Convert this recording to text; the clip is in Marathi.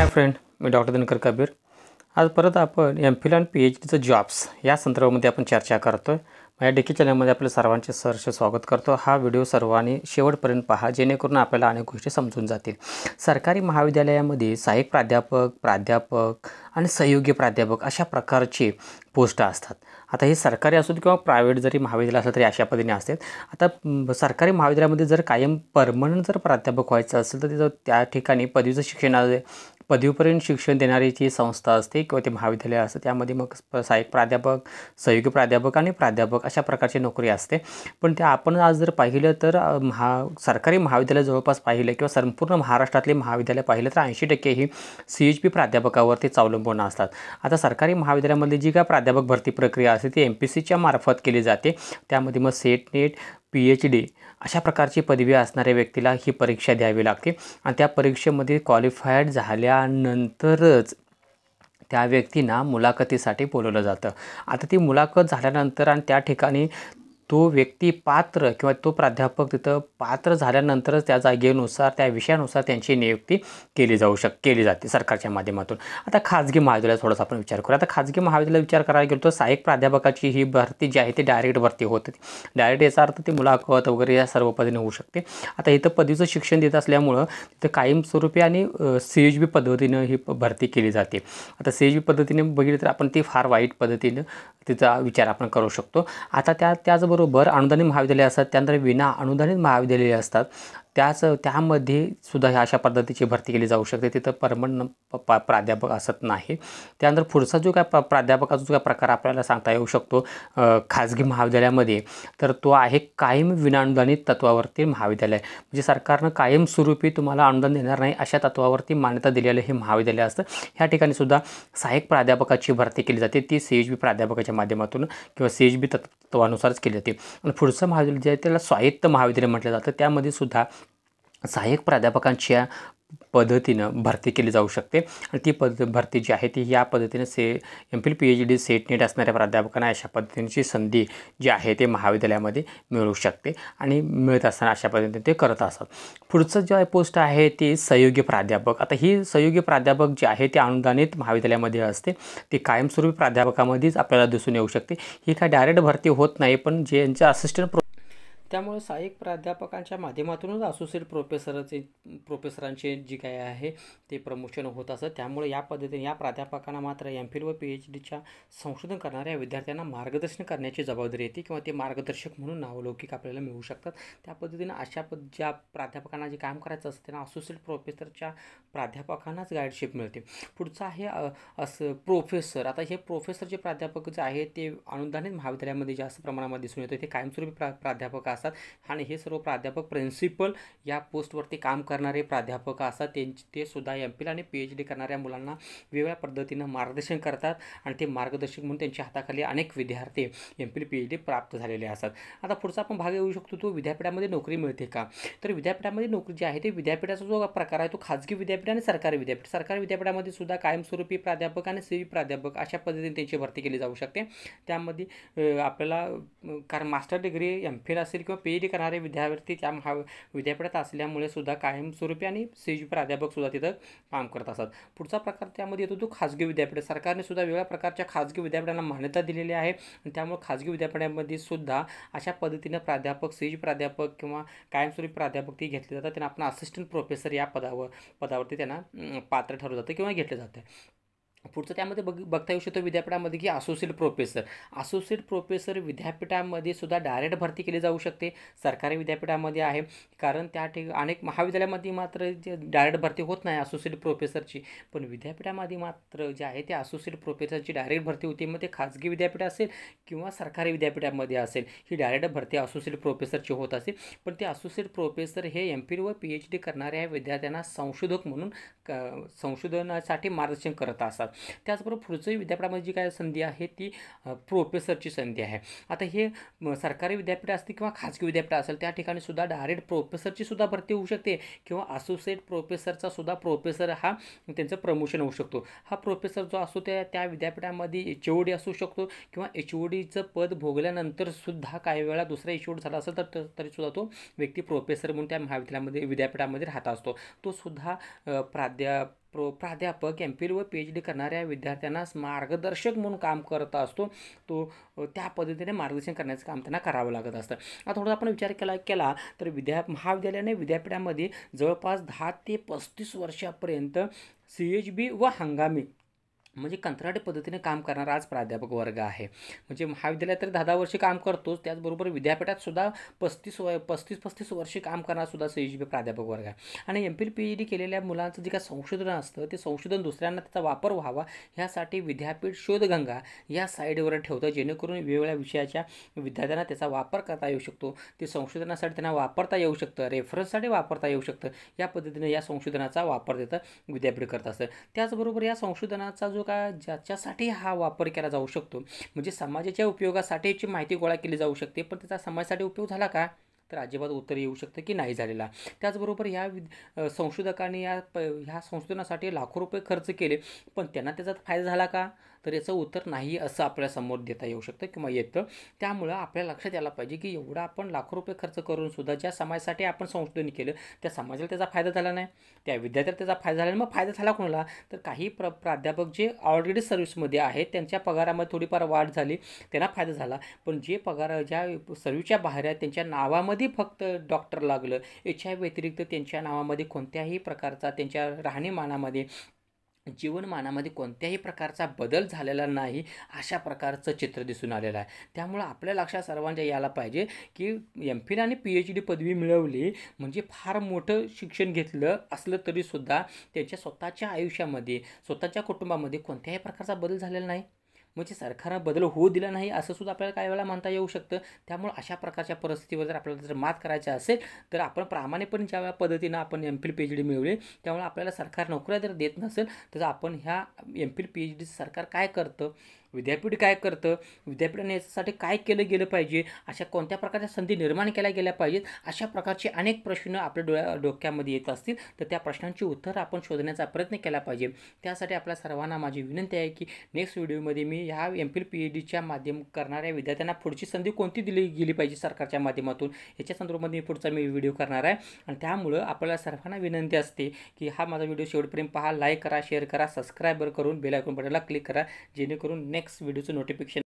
हाय फ्रेंड मी डॉक्टर दिनकर कबीर आज परत आपण एम फिल आणि पी एच डीचं जॉब्स या संदर्भामध्ये आपण चर्चा करतो आहे या डिकी चॅनलमध्ये आपल्या सर्वांचे सहर्ष स्वागत करतो हा व्हिडिओ सर्वांनी शेवटपर्यंत पहा जेणेकरून आपल्याला अनेक गोष्टी समजून जातील सरकारी महाविद्यालयामध्ये सहाय्यक प्राध्यापक प्राध्यापक आणि सहयोगी प्राध्यापक अशा प्रकारचे पोस्ट असतात आता हे सरकारी असो किंवा प्रायव्हेट जरी महाविद्यालय असलं तरी अशा पद्धतीने असतात आता सरकारी महाविद्यालयामध्ये जर कायम परमनंट जर प्राध्यापक व्हायचं असेल तर त्या ठिकाणी पदवीचं शिक्षण पदवीपर्यंत शिक्षण देणारी जी संस्था असते किंवा ते महाविद्यालय असते त्यामध्ये मग सहाय्यक प्राध्यापक सहयोगी प्राध्यापक आणि प्राध्यापक अशा प्रकारची नोकरी असते पण ते आपण आज जर पाहिलं तर महा सरकारी महाविद्यालय जवळपास पाहिलं किंवा संपूर्ण महाराष्ट्रातले महाविद्यालय पाहिलं तर ऐंशी टक्के ही सी एच पी प्राध्यापकावरती अवलंबून असतात आता सरकारी महाविद्यालयामध्ये जी काय प्राध्यापक भरती प्रक्रिया असते ती एम पी सीच्या मार्फत केली जाते त्यामध्ये मग SET NET P H D अशा प्रकारची पदवी असणाऱ्या व्यक्तीला ही परीक्षा द्यावी लागते आणि त्या परीक्षेमध्ये क्वालिफायड झाल्यानंतरच त्या व्यक्तींना मुलाखतीसाठी बोलवलं जातं आता ती मुलाखत झाल्यानंतर आणि त्या ठिकाणी तो व्यक्ती पात्र किंवा तो प्राध्यापक तिथं पात्र झाल्यानंतरच त्या जागेनुसार त्या विषयानुसार त्यांची नियुक्ती केली जाऊ शक केली जाते सरकारच्या माध्यमातून आता खाजगी महाविद्यालयात थोडासा आपण विचार करू आता खाजगी महाविद्यालयाला विचार करायला गेलो तर सहाय्यक प्राध्यापकाची ही भरती जी आहे ती डायरेक्ट भरती होत डायरेक्ट याचा अर्थ ती मुलाखत वगैरे या सर्व पद्धतीने होऊ शकते आता इथं पदवीचं शिक्षण देत असल्यामुळं तिथं कायमस्वरूपी आणि सी एच बी पद्धतीनं ही भरती केली जाते आता सी एच बी पद्धतीने बघितलं तर आपण ती फार वाईट पद्धतीनं तिचा विचार आपण करू शकतो आता त्या त्याचबरोबर बरोबर अनुदानित महाविद्यालय असतात त्यानंतर विना अनुदानित महाविद्यालये असतात त्याच त्यामध्ये सुद्धा ह्या अशा पद्धतीची भरती केली जाऊ शकते तिथं परमन पा प्राध्यापक असत नाही त्यानंतर पुढचा जो काय प्राध्यापकाचा जो काय प्रकार आपल्याला सांगता येऊ शकतो खाजगी महाविद्यालयामध्ये तर तो आहे कायम विनाअनुदानित तत्वावरती महाविद्यालय म्हणजे सरकारनं कायमस्वरूपी तुम्हाला अनुदान देणार नाही अशा तत्वावरती मान्यता दिलेलं हे महाविद्यालय असतं ह्या ठिकाणी सुद्धा सहाय्यक प्राध्यापकाची भरती केली जाते ती सी एच बी प्राध्यापकाच्या माध्यमातून किंवा सी एच बी तत्वानुसारच केली जाते आणि पुढचं महाविद्यालय जे आहे त्याला स्वायत्त महाविद्यालय म्हटलं जातं त्यामध्ये सुद्धा सहाय्यक प्राध्यापकांच्या पद्धतीनं भरती केली जाऊ शकते आणि ती पद भरती जी आहे ती या पद्धतीनं से M phil P H D SET NET असणाऱ्या प्राध्यापकांना अशा पद्धतींची संधी जी आहे ते महाविद्यालयामध्ये मिळू शकते आणि मिळत असताना अशा पद्धतीने ते करत असतात पुढचं जे पोस्ट आहे ते सहयोगी प्राध्यापक आता ही सहयोगी प्राध्यापक जे आहे ते अनुदानित महाविद्यालयामध्ये असते ते कायमस्वरूपी प्राध्यापकामध्येच आपल्याला दिसून येऊ शकते ही काय डायरेक्ट भरती होत नाही पण जे यांच्या असिस्टंट प्रो त्यामुळे सहाय्यक प्राध्यापकांच्या माध्यमातूनच असोसिएट प्रोफेसरचे प्रोफेसरांचे जे काय आहे ते प्रमोशन होत असतं त्यामुळे या पद्धतीने या प्राध्यापकांना मात्र एम फिल व पी एच डीच्या संशोधन करणाऱ्या विद्यार्थ्यांना मार्गदर्शन करण्याची जबाबदारी येते किंवा ते मार्गदर्शक म्हणून नावलौकिक आपल्याला मिळू शकतात त्या पद्धतीने अशा पद ज्या प्राध्यापकांना जे काम करायचं असतं त्यांना असोसिएट प्रोफेसरच्या प्राध्यापकांनाच गाईडशिप मिळते पुढचं आहे असं प्रोफेसर आता हे प्रोफेसर जे प्राध्यापक जे आहे ते अनुदानित महाविद्यालयामध्ये जास्त प्रमाणामध्ये दिसून येतं ते कायमस्वरूपी प्रा प्राध्यापक असतात असतात आणि हे सर्व प्राध्यापक प्रिन्सिपल या पोस्टवरती काम करणारे प्राध्यापक असतात त्यांची ते सुद्धा एम पी आणि पी एच डी करणाऱ्या मुलांना वेगळ्या पद्धतीनं मार्गदर्शन करतात आणि ते मार्गदर्शक म्हणून त्यांच्या हाताखाली अनेक विद्यार्थी M P P H D प्राप्त झालेले असतात आता पुढचा आपण भाग येऊ शकतो तो विद्यापीठामध्ये नोकरी मिळते का तर विद्यापीठामध्ये नोकरी जी आहे ते विद्यापीठाचा जो प्रकार आहे तो खाजगी विद्यापीठ आणि सरकारी विद्यापीठ सरकारी विद्यापीठामध्ये सुद्धा कायमस्वरूपी प्राध्यापक आणि सीवी प्राध्यापक अशा पद्धतीने त्यांची भरती केली जाऊ शकते त्यामध्ये आपल्याला कारण मास्टर डिग्री एम फिल असेल किंवा पी डी करणारे विद्यार्थी त्या महा विद्यापीठात असल्यामुळे सुद्धा कायमस्वरूपी आणि जी प्राध्यापक सुद्धा तिथं काम करत असतात पुढचा प्रकार त्यामध्ये येतो तो खाजगी विद्यापीठ सरकारने सुद्धा वेगळ्या प्रकारच्या खाजगी विद्यापीठांना मान्यता दिलेली आहे आणि त्यामुळे खाजगी विद्यापीठांमध्ये सुद्धा अशा पद्धतीनं प्राध्यापक जी प्राध्यापक किंवा कायमस्वरूपी प्राध्यापक ती घेतली जातात त्यांना आपण असिस्टंट प्रोफेसर या पदावर पदावरती त्यांना पात्र ठरवलं जातं किंवा घेतलं जातं पुढचं त्यामध्ये बघ बघता येऊ शकतो विद्यापीठामध्ये की असोसिएट प्रोफेसर असोसिएट प्रोफेसर विद्यापीठामध्ये सुद्धा डायरेक्ट भरती केली जाऊ शकते सरकारी विद्यापीठामध्ये आहे कारण त्या ठिक अनेक महाविद्यालयामध्ये मात्र जे डायरेक्ट भरती होत नाही असोसिएट प्रोफेसरची पण विद्यापीठामध्ये मात्र जे आहे ते असोसिएट प्रोफेसरची डायरेक्ट भरती होते मग ते खाजगी विद्यापीठ असेल किंवा सरकारी विद्यापीठामध्ये असेल ही डायरेक्ट भरती असोसिएट प्रोफेसरची होत असेल पण ते असोसिएट प्रोफेसर हे एम पी व पी एच डी करणाऱ्या विद्यार्थ्यांना संशोधक म्हणून क संशोधनासाठी मार्गदर्शन करत असतात त्याचबरोबर पुढचंही विद्यापीठामध्ये जी काय संधी आहे ती प्रोफेसरची संधी आहे आता हे सरकारी विद्यापीठ असतील किंवा खाजगी विद्यापीठ असेल त्या ठिकाणी सुद्धा डायरेक्ट प्रोफेसरची सुद्धा भरती होऊ शकते किंवा असोसिएट प्रोफेसरचा सुद्धा प्रोफेसर हा त्यांचं प्रमोशन होऊ शकतो हा प्रोफेसर जो असतो त्या त्या विद्यापीठामध्ये एच ओ डी असू शकतो किंवा एच ओ डीचं पद भोगल्यानंतर सुद्धा काही वेळा दुसरा एच ओ डी झाला असेल तर तरीसुद्धा तो व्यक्ती प्रोफेसर म्हणून त्या महाविद्यालयामध्ये विद्यापीठामध्ये राहत असतो तो सुद्धा प्राध्या प्रो प्राध्यापक एम एल व पी एच डी करणाऱ्या विद्यार्थ्यांना मार्गदर्शक म्हणून काम करत असतो तो त्या पद्धतीने मार्गदर्शन करण्याचं काम त्यांना करावं लागत असतं आता थोडं आपण विचार केला केला तर विद्या महाविद्यालयाने विद्यापीठामध्ये जवळपास दहा ते पस्तीस वर्षापर्यंत सी एच बी व हंगामी म्हणजे कंत्राटी पद्धतीने काम करणारा आज प्राध्यापक वर्ग आहे म्हणजे महाविद्यालयात तर दहा दहा वर्षे काम करतोच त्याचबरोबर विद्यापीठात सुद्धा पस्तीस व पस्तीस पस्तीस वर्षे काम सुद्धा सी जी बी प्राध्यापक वर्ग आहे आणि M P P H D केलेल्या मुलांचं जे काय संशोधन असतं ते संशोधन दुसऱ्यांना त्याचा वापर व्हावा ह्यासाठी विद्यापीठ शोधगंगा या साईडवर ठेवतं जेणेकरून वेगवेगळ्या विषयाच्या विद्यार्थ्यांना त्याचा वापर करता येऊ शकतो ते संशोधनासाठी त्यांना वापरता येऊ शकतं रेफरन्ससाठी वापरता येऊ शकतं या पद्धतीने या संशोधनाचा वापर देतं विद्यापीठ करत असतं त्याचबरोबर या संशोधनाचा जो जो का ज्याच्यासाठी हा वापर केला जाऊ शकतो म्हणजे समाजाच्या उपयोगासाठीची माहिती गोळा केली जाऊ शकते पण त्याचा समाजासाठी उपयोग झाला का तर अजिबात उत्तर येऊ शकतं की नाही झालेला त्याचबरोबर ह्या विद संशोधकांनी या प ह्या संशोधनासाठी लाखो रुपये खर्च केले पण त्यांना त्याचा फायदा झाला का तर याचं उत्तर नाही असं आपल्यासमोर देता येऊ शकतं किंवा येतं त्यामुळं आपल्या लक्षात यायला पाहिजे की एवढा आपण लाखो रुपये खर्च करूनसुद्धा ज्या समाजासाठी आपण संशोधन केलं त्या समाजाला त्याचा फायदा झाला नाही त्या विद्यार्थ्याला त्याचा फायदा झाला मग फायदा झाला कोणाला तर काही प्र प्राध्यापक जे ऑलरेडी सर्व्हिसमध्ये आहेत त्यांच्या पगारामध्ये थोडीफार वाढ झाली त्यांना फायदा झाला पण जे पगार ज्या सर्व्हिसच्या बाहेर आहेत त्यांच्या नावामध्ये फक्त डॉक्टर लागलं याच्या व्यतिरिक्त त्यांच्या नावामध्ये कोणत्याही प्रकारचा त्यांच्या राहणीमानामध्ये जीवनमानामध्ये कोणत्याही प्रकारचा बदल झालेला नाही अशा प्रकारचं चित्र दिसून आलेलं आहे त्यामुळं आपल्या लक्षात सर्वांच्या यायला पाहिजे की एम फिल आणि पी एच डी पदवी मिळवली म्हणजे फार मोठं शिक्षण घेतलं असलं तरीसुद्धा त्याच्या स्वतःच्या आयुष्यामध्ये स्वतःच्या कुटुंबामध्ये कोणत्याही प्रकारचा बदल झालेला नाही म्हणजे सरकारनं बदल होऊ दिला नाही असं सुद्धा आपल्याला काही वेळेला म्हणता येऊ शकतं त्यामुळे अशा प्रकारच्या परिस्थितीवर जर आपल्याला जर मात करायची असेल तर आपण प्रामाणिकपणे ज्या वेळा पद्धतीनं आपण M phil P H D मिळवली त्यामुळे आपल्याला सरकार नोकऱ्या जर देत नसेल तर आपण ह्या M phil P H D सरकार काय करतं विद्यापीठ काय करतं विद्यापीठाने याच्यासाठी काय केलं गेलं पाहिजे अशा कोणत्या प्रकारच्या संधी निर्माण केल्या गेल्या पाहिजेत अशा प्रकारचे अनेक प्रश्न आपल्या डोळ्या डोक्यामध्ये येत असतील तर त्या प्रश्नांची उत्तर आपण शोधण्याचा प्रयत्न केला पाहिजे त्यासाठी आपल्या सर्वांना माझी विनंती आहे की नेक्स्ट व्हिडिओमध्ये मी ह्या एम फिल पी एच डीच्या माध्यम करणाऱ्या विद्यार्थ्यांना पुढची संधी कोणती दिली गेली पाहिजे सरकारच्या माध्यमातून याच्या संदर्भात मी पुढचा मी व्हिडिओ करणार आहे आणि त्यामुळं आपल्याला सर्वांना विनंती असते की हा माझा व्हिडिओ शेवटपर्यंत पहा लाईक करा शेअर करा सबस्क्राईबर करून बेलायकॉन बटनला क्लिक करा जेणेकरून नेक्स्ट नेक्स्ट व्हिडिओचं नोटिफिकेशन